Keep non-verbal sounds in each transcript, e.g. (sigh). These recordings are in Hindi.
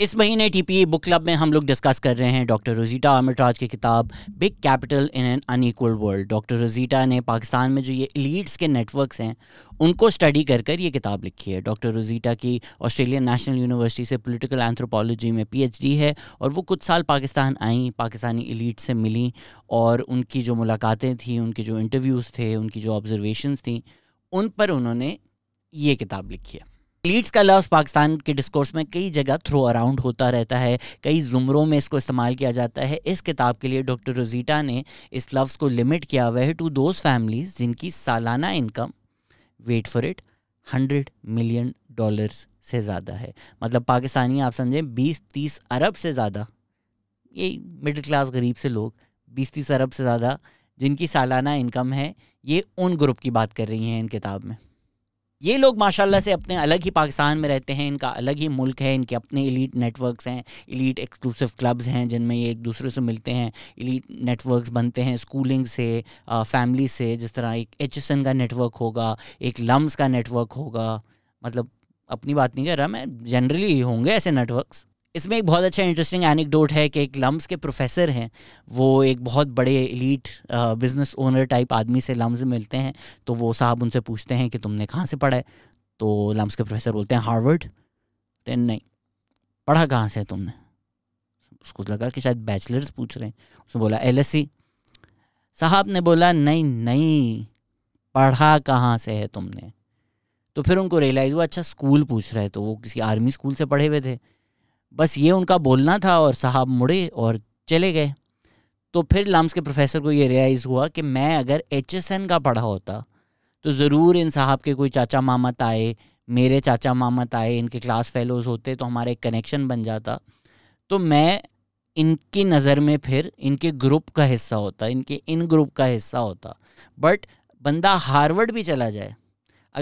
इस महीने टीपीए बुक क्लब में हम लोग डिस्कस कर रहे हैं डॉक्टर रोजीटा अमरटाज की किताब big capital in an unequal world doctor Rosita ने पाकिस्तान में जो ये एलिट्स के नेटवर्क्स हैं उनको स्टडी कर कर ये किताब लिखी है डॉक्टर रोजीटा की ऑस्ट्रेलियन नेशनल यूनिवर्सिटी से पोलिटिकल एंथ्रोपोलॉजी में पी है और वो कुछ साल पाकिस्तान आई पाकिस्तानी एलिट से मिली और उनकी जो मुलाकातें थी उनके जो इंटरव्यूज़ थे उनकी जो ऑब्जर्वेशंस थी उन पर उन्होंने ये किताब लिखी है लीड्स का लफ्ज़ पाकिस्तान के डिस्कोर्स में कई जगह थ्रो अराउंड होता रहता है कई ज़ुमरों में इसको इस्तेमाल किया जाता है इस किताब के लिए डॉक्टर रोजीटा ने इस लफ्ज़ को लिमिट किया हुआ है टू दोज फैमिलीज़ जिनकी सालाना income wait for it hundred million dollars से ज़्यादा है मतलब पाकिस्तानी आप समझें बीस तीस अरब से ज़्यादा ये मिडिल क्लास गरीब से लोग बीस तीस अरब से ज़्यादा जिनकी सालाना इनकम है ये उन ग्रुप की बात कर रही हैं इन किताब में ये लोग माशाल्लाह से अपने अलग ही पाकिस्तान में रहते हैं इनका अलग ही मुल्क है इनके अपने इलीट नेटवर्क्स हैं इलीट एक्सक्लूसिव क्लब्स हैं जिनमें ये एक दूसरे से मिलते हैं इलीट नेटवर्क्स बनते हैं स्कूलिंग से फैमिली से जिस तरह एक एच का नेटवर्क होगा एक लम्स का नेटवर्क होगा मतलब अपनी बात नहीं कर रहा मैं जनरली होंगे ऐसे नेटवर्क्स इसमें एक बहुत अच्छा इंटरेस्टिंग एनिकडोट है कि एक लम्स के प्रोफेसर हैं वो एक बहुत बड़े एलीट बिजनेस ओनर टाइप आदमी से लम्स मिलते हैं तो वो साहब उनसे पूछते हैं कि तुमने कहाँ से पढ़ा है तो लम्स के प्रोफेसर बोलते हैं हार्वर्ड देन नहीं पढ़ा कहाँ से है तुमने उसको लगा कि शायद बैचलर्स पूछ रहे हैं उसने बोला एल साहब ने बोला नहीं नहीं पढ़ा कहाँ से है तुमने तो फिर उनको रियलाइज़ हुआ अच्छा स्कूल पूछ रहे तो वो किसी आर्मी स्कूल से पढ़े हुए थे बस ये उनका बोलना था और साहब मुड़े और चले गए तो फिर लम्स के प्रोफेसर को ये रियलाइज़ हुआ कि मैं अगर एच का पढ़ा होता तो ज़रूर इन साहब के कोई चाचा मामत आए मेरे चाचा मामत आए इनके क्लास फेलोज़ होते तो हमारा एक कनेक्शन बन जाता तो मैं इनकी नज़र में फिर इनके ग्रुप का हिस्सा होता इनके इन ग्रुप का हिस्सा होता बट बंदा हार्वर्ड भी चला जाए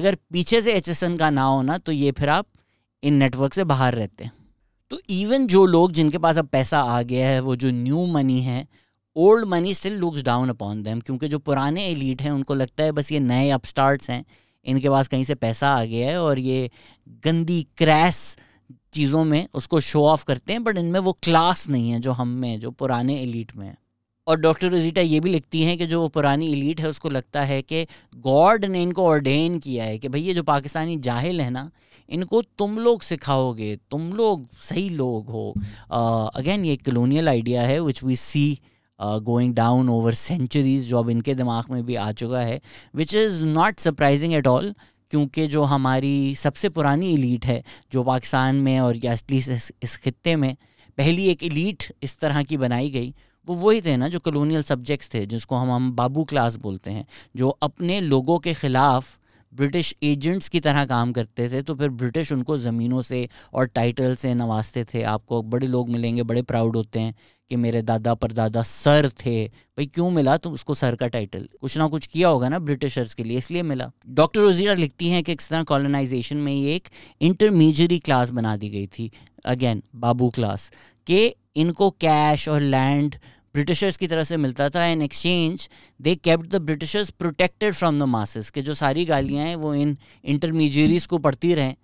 अगर पीछे से एच का ना होना तो ये फिर आप इन नेटवर्क से बाहर रहते हैं तो इवन जो लोग जिनके पास अब पैसा आ गया है वो जो न्यू मनी है old money still looks down upon them क्योंकि जो पुराने एलीट हैं उनको लगता है बस ये नए अपस्टार्ट्स हैं इनके पास कहीं से पैसा आ गया है और ये गंदी क्रैश चीज़ों में उसको शो ऑफ करते हैं बट इनमें वो क्लास नहीं है जो हम में जो पुराने एलीट में है और डॉक्टर रोजीटा ये भी लिखती हैं कि जो पुरानी इलीट है उसको लगता है कि गॉड ने इनको ऑर्डेन किया है कि भाई ये जो पाकिस्तानी जाहिल है ना इनको तुम लोग सिखाओगे तुम लोग सही लोग हो अगेन uh, ये कलोनियल आइडिया है which we see going down over centuries जो अब इनके दिमाग में भी आ चुका है which is not surprising at all क्योंकि जो हमारी सबसे पुरानी इलीट है जो पाकिस्तान में और या एटलीस्ट इस, इस खत्े में पहली एक इलीट इस तरह की बनाई गई वो वही थे ना जो कॉलोनियल सब्जेक्ट्स थे जिसको हम हम बाबू क्लास बोलते हैं जो अपने लोगों के ख़िलाफ़ ब्रिटिश एजेंट्स की तरह काम करते थे तो फिर ब्रिटिश उनको ज़मीनों से और टाइटल से नवाजते थे आपको बड़े लोग मिलेंगे बड़े प्राउड होते हैं कि मेरे दादा परदादा सर थे भाई क्यों मिला तो उसको सर का टाइटल कुछ ना कुछ किया होगा ना ब्रिटिशर्स के लिए इसलिए मिला डॉक्टर रोजीरा लिखती हैं कि इस तरह कॉलोनाइजेशन में ये एक इंटरमीजरी क्लास बना दी गई थी अगेन बाबू क्लास के इनको कैश और लैंड ब्रिटिशर्स की तरफ से मिलता था in exchange they kept the Britishers protected from the masses के जो सारी गालियाँ हैं वो इन इंटरमीजरीज को पढ़ती रहें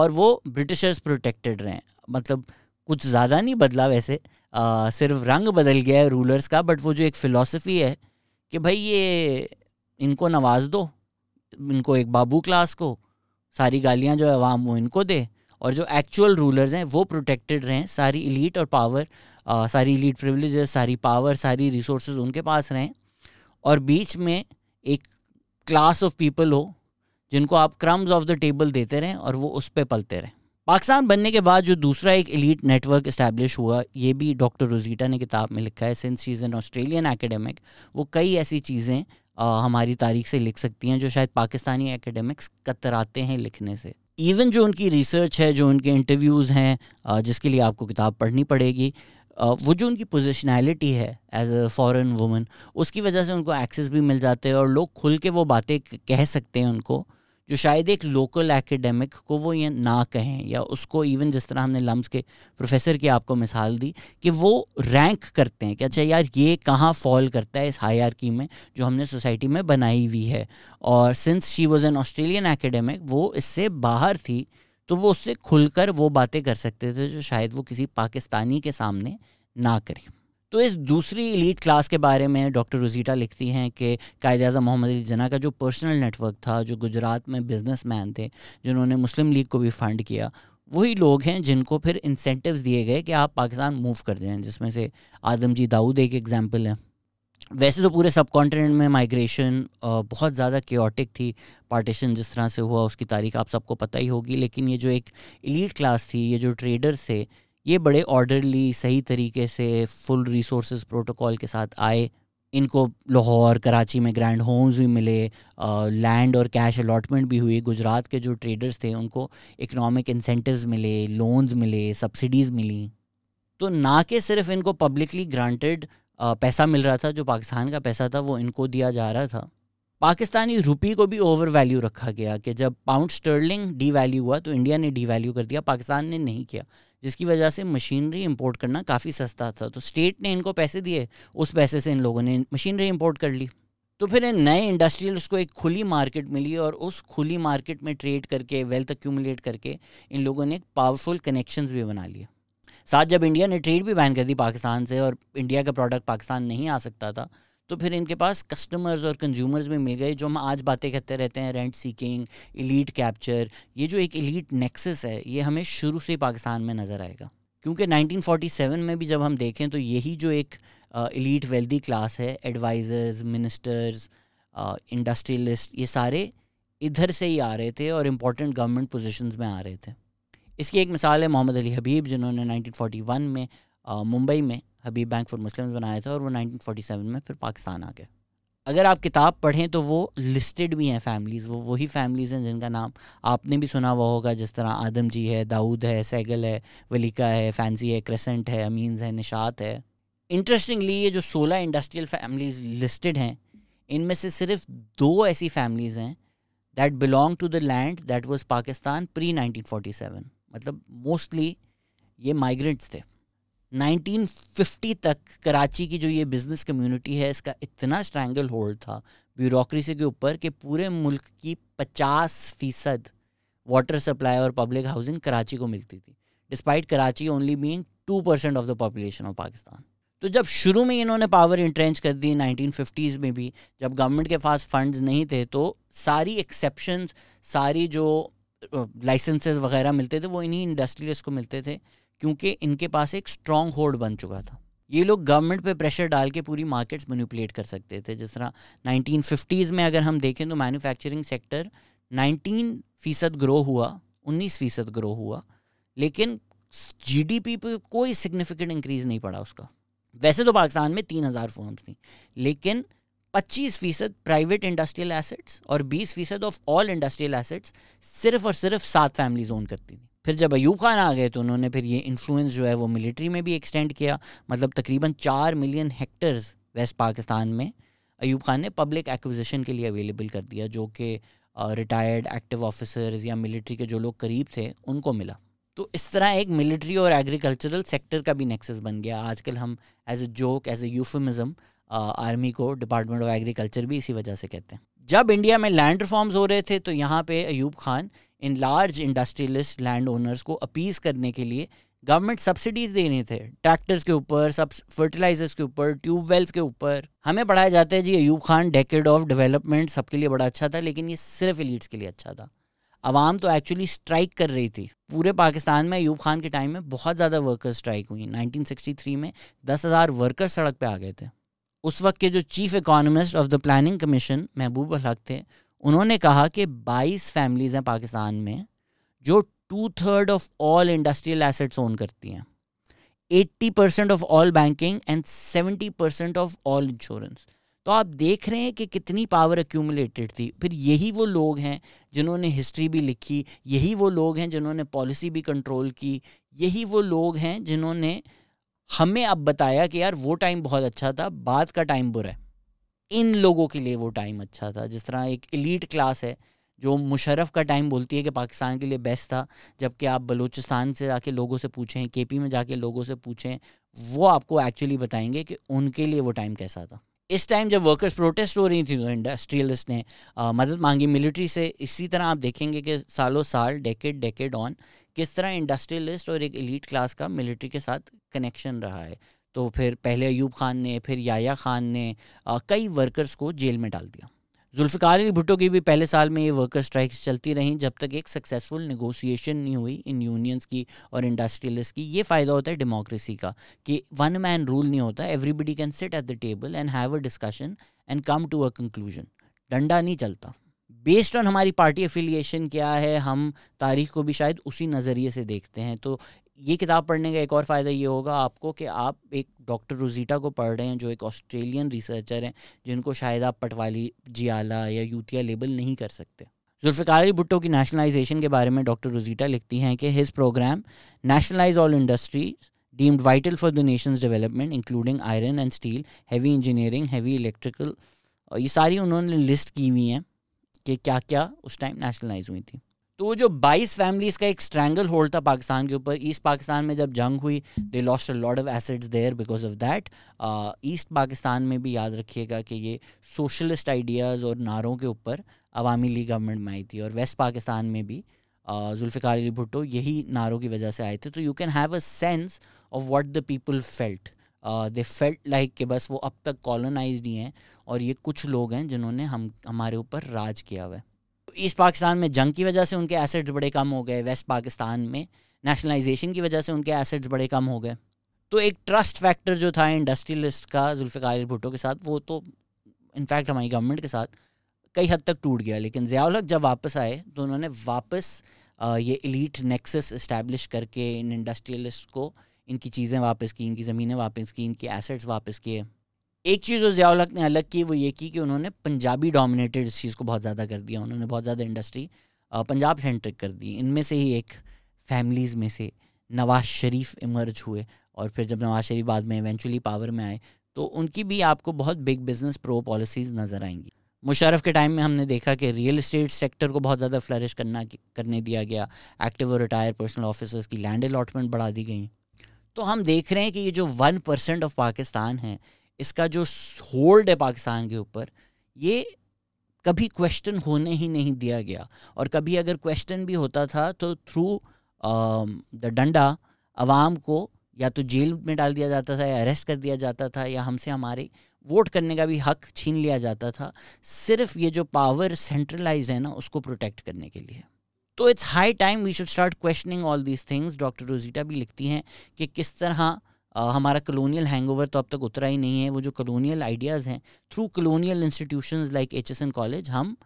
और वो ब्रिटिशर्स प्रोटेक्टेड रहें मतलब कुछ ज़्यादा नहीं बदला वैसे आ, सिर्फ रंग बदल गया है रूलर्स का बट वो जो एक फ़िलासफ़ी है कि भाई ये इनको नवाज दो इनको एक बाबू क्लास को सारी गालियाँ जो है वो इनको दे और जो एक्चुअल रूलर्स हैं वो प्रोटेक्टेड रहें सारी इलीट और पावर आ, सारी लीड प्रिविलेजेस सारी पावर सारी रिसोर्स उनके पास रहें और बीच में एक क्लास ऑफ पीपल हो जिनको आप क्रम्स ऑफ द टेबल देते रहें और वो उस पर पलते रहें पाकिस्तान बनने के बाद जो दूसरा एक एलिट नेटवर्क इस्टेब्लिश हुआ ये भी डॉक्टर रोजीटा ने किताब में लिखा है since she is an Australian academic वो कई ऐसी चीज़ें हमारी तारीख से लिख सकती हैं जो शायद पाकिस्तानी एकेडमिक्स कतराते हैं लिखने से इवन जो उनकी रिसर्च है जो उनके इंटरव्यूज़ हैं जिसके लिए आपको किताब पढ़नी पड़ेगी वो जो उनकी पोजिशनैलिटी है एज अ फॉरेन वुमन उसकी वजह से उनको एक्सेस भी मिल जाते हैं और लोग खुल के वो बातें कह सकते हैं उनको जो शायद एक लोकल एकेडमिक को वो ये ना कहें या उसको इवन जिस तरह हमने लम्स के प्रोफेसर की आपको मिसाल दी कि वो रैंक करते हैं कि अच्छा यार ये कहाँ फॉल करता है इस हायरकी में जो हमने सोसाइटी में बनाई हुई है और since she was an Australian academic वो इससे बाहर थी तो वो उससे खुलकर वो बातें कर सकते थे जो शायद वो किसी पाकिस्तानी के सामने ना करें तो इस दूसरी इलीट क्लास के बारे में डॉक्टर रुजीटा लिखती हैं कि कायद अजम मोहम्मद अली जना का जो पर्सनल नेटवर्क था जो गुजरात में मैन थे जिन्होंने मुस्लिम लीग को भी फंड किया वही लोग हैं जिनको फिर इंसेंटिव्स दिए गए कि आप पाकिस्तान मूव कर दें जिसमें से आदम जी दाऊद एक एग्जाम्पल है वैसे तो पूरे सब कॉन्टिनेंट में माइग्रेशन बहुत ज़्यादा क्योटिक थी पार्टीशन जिस तरह से हुआ उसकी तारीख आप सबको पता ही होगी लेकिन ये जो एक इलीट क्लास थी ये जो ट्रेडर्स थे ये बड़े ऑर्डरली सही तरीके से फुल रिसोर्स प्रोटोकॉल के साथ आए इनको लाहौर कराची में ग्रैंड होम्स भी मिले लैंड और कैश अलॉटमेंट भी हुई गुजरात के जो ट्रेडर्स थे उनको इकनॉमिक इंसेंटिवस मिले लोन्स मिले सब्सिडीज़ मिली तो ना कि सिर्फ इनको पब्लिकली ग्रांटेड पैसा मिल रहा था जो पाकिस्तान का पैसा था वो इनको दिया जा रहा था पाकिस्तानी रुपी को भी ओवर वैल्यू रखा गया कि जब पाउंड स्टर्लिंग डी वैल्यू हुआ तो इंडिया ने डी वैल्यू कर दिया पाकिस्तान ने नहीं किया जिसकी वजह से मशीनरी इंपोर्ट करना काफ़ी सस्ता था तो स्टेट ने इनको पैसे दिए उस पैसे से इन लोगों ने मशीनरी इंपोर्ट कर ली तो फिर इन नए इंडस्ट्रियल्स को एक खुली मार्केट मिली और उस खुली मार्केट में ट्रेड करके वेल्थ एक्यूमुलेट करके इन लोगों ने एक पावरफुल कनेक्शंस भी बना लिए साथ जब इंडिया ने ट्रेड भी बैन कर दी पाकिस्तान से और इंडिया का प्रोडक्ट पाकिस्तान नहीं आ सकता था तो फिर इनके पास कस्टमर्स और कंज्यूमर्स भी मिल गए जो हम आज बातें करते रहते हैं रेंट सीकिंग इलीट कैप्चर ये जो एक इलीट नेक्सस है ये हमें शुरू से पाकिस्तान में नज़र आएगा क्योंकि 1947 में भी जब हम देखें तो यही जो एक इलीट वेल्दी क्लास है एडवाइज़र्स मिनिस्टर्स इंडस्ट्रियलिस्ट ये सारे इधर से ही आ रहे थे और इम्पोर्टेंट गवर्नमेंट पोजिशन में आ रहे थे इसकी एक मिसाल है मोहम्मद अली हबीब जिन्होंने 1941 में मुंबई में हबीब बैंक फॉर मुस्लिम बनाया था और वो 1947 में फिर पाकिस्तान आ गए अगर आप किताब पढ़ें तो वो लिस्टेड भी हैं फैमिलीज़ वो वही फैमिलीज़ हैं जिनका नाम आपने भी सुना हुआ होगा जिस तरह आदम जी है दाऊद है सैगल है वलीका है फैंसी है क्रेसेंट है अमीन है निशात है इंटरेस्टिंगली ये जो सोलह इंडस्ट्रियल फैमिलीज लिस्टेड हैं इनमें से सिर्फ दो ऐसी फैमिलीज़ हैं that belong to the land that was Pakistan pre nineteen forty seven मतलब मोस्टली ये माइग्रेंट्स थे 1950 तक कराची की जो ये बिज़नेस कम्युनिटी है इसका इतना स्ट्रैंगल होल्ड था ब्यूरोसी के ऊपर कि पूरे मुल्क की 50 फीसद वाटर सप्लाई और पब्लिक हाउसिंग कराची को मिलती थी despite Karachi only being two percent of the population of Pakistan तो जब शुरू में इन्होंने पावर इंट्रेंच कर दी नाइनटीन में भी जब गवर्नमेंट के पास फंड्स नहीं थे तो सारी एक्सेप्शंस सारी जो लाइसेंसेस वगैरह मिलते थे वो इन्हीं इंडस्ट्रियलिस्ट को मिलते थे क्योंकि इनके पास एक स्ट्रॉन्ग होल्ड बन चुका था ये लोग गवर्नमेंट पे प्रेशर डाल के पूरी मार्केट्स मैनिपुलेट कर सकते थे जिस तरह नाइनटीन में अगर हम देखें तो मैन्युफैक्चरिंग सेक्टर 19 फ़ीसद ग्रो हुआ 19 फ़ीसद ग्रो हुआ लेकिन जीडीपी पे कोई सिग्निफिकेंट इंक्रीज़ नहीं पड़ा उसका वैसे तो पाकिस्तान में तीन हज़ार फॉर्म्स थी लेकिन पच्चीस फीसद प्राइवेट इंडस्ट्रियल एसेट्स और बीस फीसद ऑफ ऑल इंडस्ट्रियल एसेट्स सिर्फ और सिर्फ सात फैमिलीज ओन करती थी फिर जब अयूब खान आ गए तो उन्होंने फिर ये इन्फ्लुएंस जो है वो मिलिट्री में भी एक्सटेंड किया मतलब तकरीबन चार मिलियन हेक्टर्स वेस्ट पाकिस्तान में अयूब खान ने पब्लिक एक्विजिशन के लिए अवेलेबल कर दिया जो कि रिटायर्ड एक्टिव ऑफिसर्स या मिलिट्री के जो लोग करीब थे उनको मिला तो इस तरह एक मिलिट्री और एग्रीकल्चरल सेक्टर का भी नेक्सेस बन गया आजकल हम as a joke as a euphemism army को डिपार्टमेंट ऑफ एग्रीकल्चर भी इसी वजह से कहते हैं जब इंडिया में लैंड रिफॉर्म्स हो रहे थे तो यहाँ पे Ayub Khan in large industrialist landowners को अपीस करने के लिए गवर्नमेंट सब्सिडीज दे रहे थे ट्रैक्टर्स के ऊपर सब फर्टिलाइजर्स के ऊपर ट्यूबवेल्स के ऊपर हमें पढ़ाया जाता है जी Ayub Khan decade of development सबके लिए बड़ा अच्छा था लेकिन ये सिर्फ एलिट्स के लिए अच्छा था आवाम तो एक्चुअली स्ट्राइक कर रही थी पूरे पाकिस्तान में अयूब खान के टाइम में बहुत ज़्यादा वर्कर्स स्ट्राइक हुई 1963 में दस हज़ार वर्कर्स सड़क पर आ गए थे उस वक्त के जो chief economist of the planning commission Mahbub Haq थे उन्होंने कहा कि 22 फैमिलीज़ हैं पाकिस्तान में जो two third of all industrial assets own करती हैं 80 percent of all banking and 70 percent of all insurance तो आप देख रहे हैं कि कितनी पावर एक्यूमुलेटेड थी फिर यही वो लोग हैं जिन्होंने हिस्ट्री भी लिखी यही वो लोग हैं जिन्होंने पॉलिसी भी कंट्रोल की यही वो लोग हैं जिन्होंने हमें अब बताया कि यार वो टाइम बहुत अच्छा था बाद का टाइम बुरा है इन लोगों के लिए वो टाइम अच्छा था जिस तरह एक इलीट क्लास है जो मुशरफ का टाइम बोलती है कि पाकिस्तान के लिए बेस्ट था जबकि आप बलूचिस्तान से जाके लोगों से पूछें के में जाके लोगों से पूछें वो आपको एक्चुअली बताएंगे कि उनके लिए वो टाइम कैसा था इस टाइम जब वर्कर्स प्रोटेस्ट हो रही थी तो इंडस्ट्रियलिस्ट ने आ, मदद मांगी मिलिट्री से इसी तरह आप देखेंगे कि सालों साल डेकेड डेकेड ऑन किस तरह इंडस्ट्रियलिस्ट और एक एलिट क्लास का मिलिट्री के साथ कनेक्शन रहा है तो फिर पहले अयूब खान ने फिर याया खान ने आ, कई वर्कर्स को जेल में डाल दिया जुल्फ़िकार अली भुट्टो की भी पहले साल में ये वर्कर स्ट्राइक्स चलती रहीं जब तक एक सक्सेसफुल निगोसिएशन नहीं हुई इन यूनियंस की और इंडस्ट्रियलिस्ट की ये फ़ायदा होता है डेमोक्रेसी का कि वन मैन रूल नहीं होता everybody can sit at the table and have a discussion and come to a conclusion डंडा नहीं चलता बेस्ड ऑन हमारी पार्टी एफिलिएशन क्या है हम तारीख को भी शायद उसी नज़रिए से देखते हैं तो ये किताब पढ़ने का एक और फ़ायदा ये होगा आपको कि आप एक डॉक्टर रोजीटा को पढ़ रहे हैं जो एक ऑस्ट्रेलियन रिसर्चर हैं जिनको शायद आप पटवाली जियाला या यूतिया लेबल नहीं कर सकते जुल्फ़िकारी भुट्टो की नेशनलाइजेशन के बारे में डॉक्टर रोजीटा लिखती हैं कि his programme nationalise all industries deemed vital for the nation's development including iron and steel heavy engineering heavy electrical ये सारी उन्होंने लिस्ट की हुई हैं कि क्या क्या उस टाइम नेशनलाइज हुई थी तो जो 22 फैमिलीज का एक स्ट्रैंगल होल्ड था पाकिस्तान के ऊपर ईस्ट पाकिस्तान में जब जंग हुई they lost a lot of assets there because of that east Pakistan में भी याद रखिएगा कि ये सोशलिस्ट आइडियाज़ और नारों के ऊपर अवामी लीग गवर्नमेंट में आई थी और वेस्ट पाकिस्तान में भी जुल्फ़िकार अली भुट्टो यही नारों की वजह से आए थे तो you can have a sense of what the people felt they felt like कि बस वो अब तक कॉलोनाइज ही हैं और ये कुछ लोग हैं जिन्होंने हम हमारे ऊपर राज किया हुआ है ईस्ट पाकिस्तान में जंग की वजह से उनके एसेट्स बड़े कम हो गए वेस्ट पाकिस्तान में नेशनलाइजेशन की वजह से उनके एसेट्स बड़े कम हो गए तो एक ट्रस्ट फैक्टर जो था इंडस्ट्रियलिस्ट का जुल्फ़िकार भुट्टो के साथ वो तो इनफैक्ट हमारी गवर्नमेंट के साथ कई हद तक टूट गया लेकिन ज़ियाउल जब वापस आए तो उन्होंने वापस uh, ये इलीट नेक्सस इस्टेब्लिश करके इन इंडस्ट्रियलिस्ट को इनकी चीज़ें वापस की इनकी ज़मीनें वापस की इनके एसेट्स वापस किए एक चीज़ जो ज़ियाउलक ने अलग की वो ये की कि उन्होंने पंजाबी डोमिनेटेड इस चीज़ को बहुत ज़्यादा कर दिया उन्होंने बहुत ज़्यादा इंडस्ट्री पंजाब सेंट्रिक कर दी इनमें से ही एक फैमिलीज़ में से नवाज शरीफ इमर्ज हुए और फिर जब नवाज शरीफ बाद में इवेंचुअली पावर में आए तो उनकी भी आपको बहुत बिग बिजनेस प्रो पॉलिसीज़ नज़र आएंगी मुशरफ के टाइम में हमने देखा कि रियल इस्टेट सेक्टर को बहुत ज़्यादा फ्लरिश करना करने दिया गया एक्टिव और रिटायर पर्सनल ऑफिसर्स की लैंड अलाटमेंट बढ़ा दी गई तो हम देख रहे हैं कि ये जो वन परसेंट ऑफ पाकिस्तान है इसका जो होल्ड है पाकिस्तान के ऊपर ये कभी क्वेश्चन होने ही नहीं दिया गया और कभी अगर क्वेश्चन भी होता था तो थ्रू द डंडा आवाम को या तो जेल में डाल दिया जाता था या अरेस्ट कर दिया जाता था या हमसे हमारे वोट करने का भी हक छीन लिया जाता था सिर्फ ये जो पावर सेंट्रलाइज है ना उसको प्रोटेक्ट करने के लिए तो it's high time we should start questioning all these things doctor Rosita भी लिखती हैं कि किस तरह Uh, हमारा कलोनियल हैंगओवर तो अब तक उतरा ही नहीं है वो जो कलोनियल आइडियाज़ हैं through colonial institution like Aitchison college हम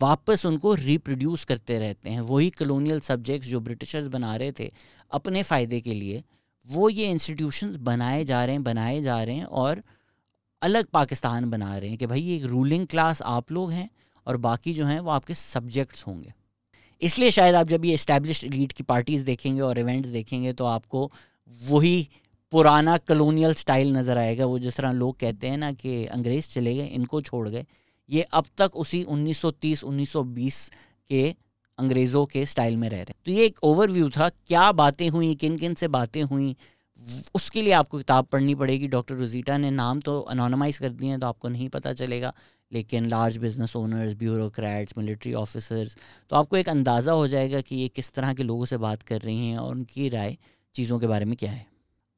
वापस उनको रिप्रोड्यूस करते रहते हैं वही कलोनियल सब्जेक्ट्स जो ब्रिटिशर्स बना रहे थे अपने फ़ायदे के लिए वो ये इंस्टीट्यूशंस बनाए जा रहे हैं बनाए जा रहे हैं और अलग पाकिस्तान बना रहे हैं कि भाई एक रूलिंग क्लास आप लोग हैं और बाकी जो हैं वो आपके सब्जेक्ट्स होंगे इसलिए शायद आप जब ये इस्टेब्लिश लीड की पार्टीज़ देखेंगे और इवेंट्स देखेंगे तो आपको वही पुराना कलोनियल स्टाइल नज़र आएगा वो जिस तरह लोग कहते हैं ना कि अंग्रेज़ चले गए इनको छोड़ गए ये अब तक उसी 1930 1920 के अंग्रेज़ों के स्टाइल में रह रहे हैं तो ये एक ओवरव्यू था क्या बातें हुई किन किन से बातें हुई उसके लिए आपको किताब पढ़नी पड़ेगी डॉक्टर रोजीटा ने नाम तो अनोनमाइज कर दिए हैं तो आपको नहीं पता चलेगा लेकिन large business owners bureaucrats military officers तो आपको एक अंदाज़ा हो जाएगा कि ये किस तरह के लोगों से बात कर रही हैं और उनकी राय चीज़ों के बारे में क्या है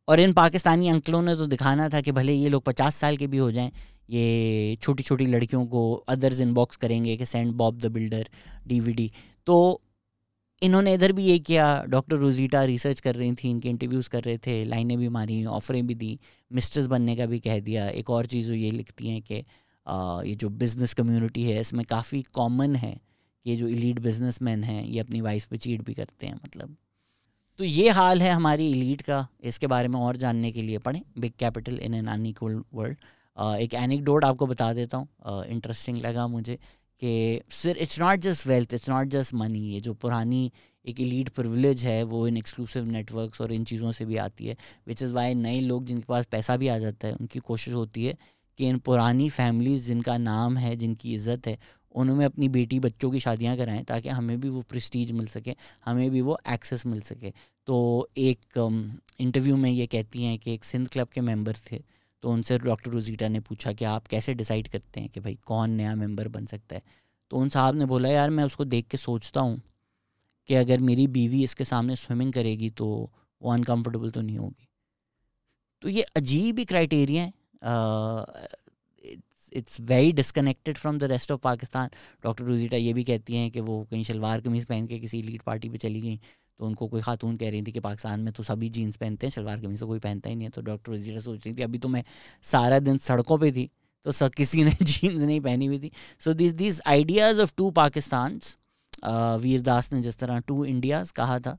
और इन पाकिस्तानी अंकलों ने तो दिखाना था कि भले ये लोग पचास साल के भी हो जाएं ये छोटी छोटी लड़कियों को अदर्स इनबॉक्स करेंगे कि send Bob the builder DVD तो इन्होंने इधर भी ये किया डॉक्टर रोजीटा रिसर्च कर रही थी इनके इंटरव्यूज़ कर रहे थे लाइनें भी मारी ऑफरें भी दी मिस्टर्स बनने का भी कह दिया एक और चीज़ ये लिखती हैं कि ये जो बिज़नेस कम्युनिटी है इसमें काफ़ी कॉमन है कि जो बिज़नेस मैन हैं ये अपनी वाइफ पे चीट भी करते हैं मतलब तो ये हाल है हमारी इलीड का इसके बारे में और जानने के लिए पढ़ें big capital in an unequal world एक एनिक आपको बता देता हूँ इंटरेस्टिंग लगा मुझे कि सिर्फ it's not just wealth it's not just money ये जो पुरानी एक इलीड प्रिविलेज है वो इन एक्सक्लूसिव नेटवर्क्स और इन चीज़ों से भी आती है विच इज़ वाई नए लोग जिनके पास पैसा भी आ जाता है उनकी कोशिश होती है कि इन पुरानी फैमिलीज़ जिनका नाम है जिनकी इज़्ज़त है उनमें अपनी बेटी बच्चों की शादियां कराएं ताकि हमें भी वो प्रेस्टीज मिल सके हमें भी वो एक्सेस मिल सके तो एक इंटरव्यू um, में ये कहती हैं कि एक सिंध क्लब के मेंबर थे तो उनसे डॉक्टर रोजीटा ने पूछा कि आप कैसे डिसाइड करते हैं कि भाई कौन नया मेंबर बन सकता है तो उन साहब ने बोला यार मैं उसको देख के सोचता हूँ कि अगर मेरी बीवी इसके सामने स्विमिंग करेगी तो वो अनकम्फर्टेबल तो नहीं होगी तो ये अजीब ही क्राइटेरिया है it's very disconnected from the rest of Pakistan doctor Rosita ये भी कहती हैं कि वो कहीं शलवार कमीज़ पहन के किसी लीड पार्टी पे चली गई तो उनको कोई खातून कह रही थी कि पाकिस्तान में तो सभी जीन्स पहनते हैं शलवार कमीज तो कोई पहनता ही नहीं है तो डॉक्टर रूजीटा सोच रही थी अभी तो मैं सारा दिन सड़कों पर थी तो सब किसी ने जीन्स नहीं पहनी हुई थी so this this ideas of two Pakistan Vir Das ने जिस तरह टू इंडियाज़ कहा था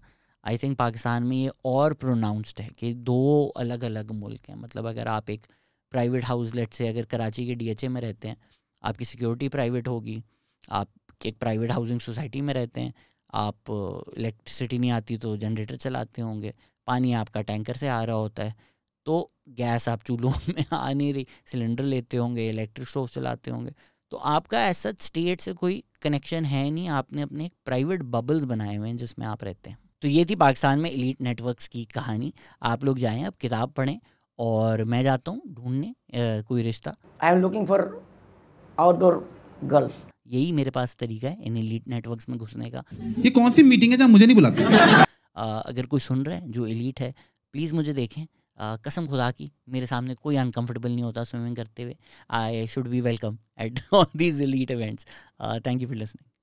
आई थिंक पाकिस्तान में ये और प्रोनाउंस्ड है कि दो अलग अलग मुल्क हैं मतलब अगर आप एक प्राइवेट हाउस लेट से अगर कराची के डीएचए में रहते हैं आपकी सिक्योरिटी प्राइवेट होगी आप एक प्राइवेट हाउसिंग सोसाइटी में रहते हैं आप इलेक्ट्रिसिटी uh, नहीं आती तो जनरेटर चलाते होंगे पानी आपका टैंकर से आ रहा होता है तो गैस आप चूल्हों (laughs) में आ नहीं रही सिलेंडर लेते होंगे इलेक्ट्रिक स्टोव चलाते होंगे तो आपका ऐसा स्टेट से कोई कनेक्शन है नहीं आपने अपने एक प्राइवेट बबल्स बनाए हुए हैं जिसमें आप रहते हैं तो ये थी पाकिस्तान में इलीट नेटवर्क्स की कहानी आप लोग जाएं अब किताब पढ़ें और मैं जाता हूँ ढूंढने कोई रिश्ता I am looking for outdoor girl यही मेरे पास तरीका है इन एलिट नेटवर्क्स में घुसने का ये कौन सी मीटिंग है जहाँ मुझे नहीं बुलाते अगर कोई सुन रहा है जो एलिट है प्लीज़ मुझे देखें आ, कसम खुदा की मेरे सामने कोई अनकंफर्टेबल नहीं होता स्विमिंग करते हुए I should be welcome at all these elite events thank you for listening